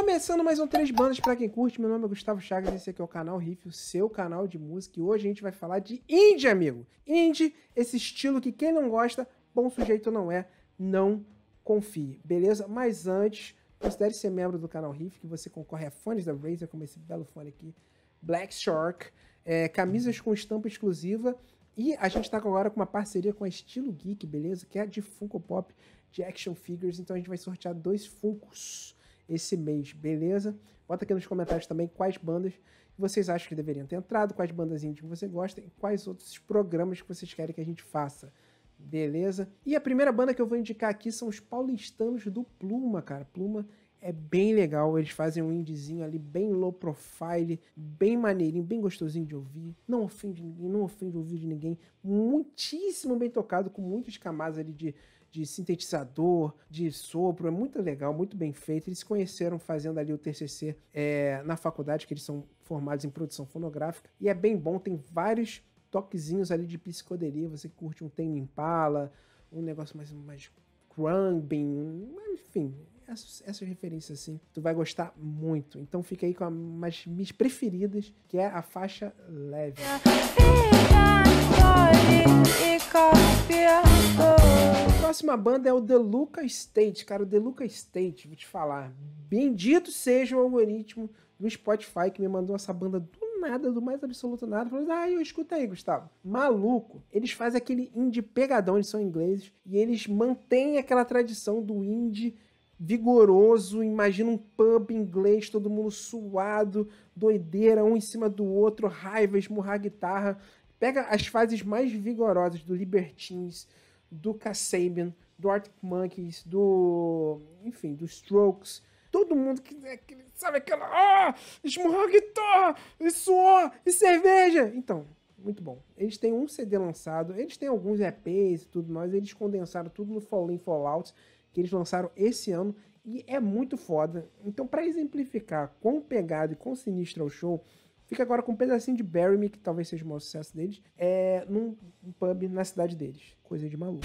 Começando mais um Três Bandas para quem curte, meu nome é Gustavo Chagas, esse aqui é o canal Riff, o seu canal de música, e hoje a gente vai falar de indie, amigo. Indie, esse estilo que quem não gosta, bom sujeito não é, não confie, beleza? Mas antes, considere ser membro do canal Riff, que você concorre a fones da Razer, como esse belo fone aqui, Black Shark, é, camisas com estampa exclusiva, e a gente está agora com uma parceria com a Estilo Geek, beleza? Que é de Funko Pop, de Action Figures, então a gente vai sortear dois Funkos esse mês, beleza? Bota aqui nos comentários também quais bandas vocês acham que deveriam ter entrado, quais bandas indie que você gosta e quais outros programas que vocês querem que a gente faça. Beleza? E a primeira banda que eu vou indicar aqui são os paulistanos do Pluma, cara. Pluma é bem legal, eles fazem um indizinho ali bem low profile, bem maneirinho, bem gostosinho de ouvir. Não ofende ninguém, não ofende o ouvido de ninguém. Muitíssimo bem tocado, com muitas camadas ali de, de sintetizador, de sopro, é muito legal, muito bem feito. Eles se conheceram fazendo ali o TCC é, na faculdade, que eles são formados em produção fonográfica, e é bem bom, tem vários toquezinhos ali de psicodelia, você curte um tema Impala, um negócio mais, mais crumbing, enfim, essas, essas referências, assim. Tu vai gostar muito. Então fica aí com as minhas preferidas, que é a faixa leve. A próxima banda é o The Lucas State. Cara, o The Lucas State, vou te falar. Bendito seja o algoritmo do Spotify que me mandou essa banda do nada, do mais absoluto nada. Falou, ah, eu escuta aí, Gustavo. Maluco. Eles fazem aquele indie pegadão, eles são ingleses, e eles mantêm aquela tradição do indie vigoroso. Imagina um pub inglês, todo mundo suado, doideira, um em cima do outro, raiva, esmurrar guitarra. Pega as fases mais vigorosas do Libertines, do Kasabian, do Arctic Monkeys, do. enfim, dos Strokes. Todo mundo que. É que sabe aquela. Ah! Esmurrar guitarra! E suor! E cerveja! Então, muito bom. Eles têm um CD lançado, eles têm alguns EPs e tudo mais, eles condensaram tudo no Fall In Fallout, que eles lançaram esse ano, e é muito foda. Então, para exemplificar quão pegado e quão sinistro é o show, fica agora com um pedacinho de Barry Me, que talvez seja o maior sucesso deles, é, num pub na cidade deles. Coisa de maluco.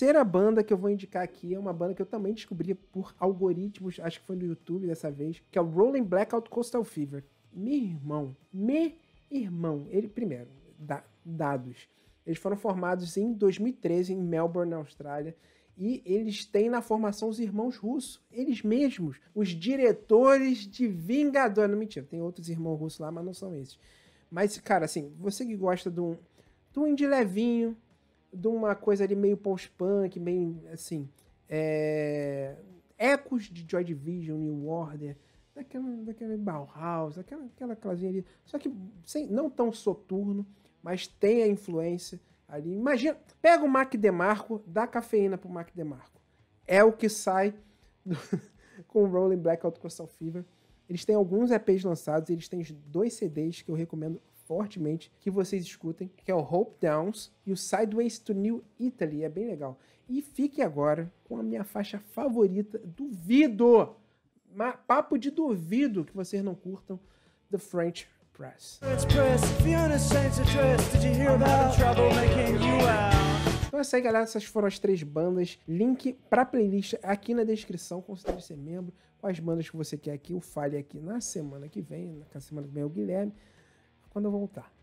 terceira banda que eu vou indicar aqui é uma banda que eu também descobri por algoritmos, acho que foi no YouTube dessa vez, que é o Rolling Blackout Coastal Fever. Meu irmão, me irmão, ele primeiro, da, dados. Eles foram formados em 2013 em Melbourne, na Austrália, e eles têm na formação os irmãos russos, eles mesmos, os diretores de Vingador. Não mentira, tem outros irmãos russos lá, mas não são esses. Mas, cara, assim, você que gosta de um, de um indie levinho, de uma coisa ali meio post-punk, meio assim. É, ecos de Joy Division, New Order, daquela, daquela Bauhaus, daquela aquela casinha ali. Só que sem, não tão soturno, mas tem a influência ali. Imagina, pega o Mac DeMarco, dá cafeína pro Mac DeMarco. É o que sai do, com o Rolling Blackout Crystal Fever. Eles têm alguns EPs lançados, eles têm dois CDs que eu recomendo fortemente que vocês escutem, que é o Hope Downs e o Sideways to New Italy, é bem legal. E fique agora com a minha faixa favorita, duvido, papo de duvido que vocês não curtam, The French Press. Então é isso aí, galera. Essas foram as três bandas. Link pra playlist aqui na descrição. Considere ser membro. Quais bandas que você quer aqui. O Fale aqui na semana que vem. Na semana que vem é o Guilherme quando eu voltar.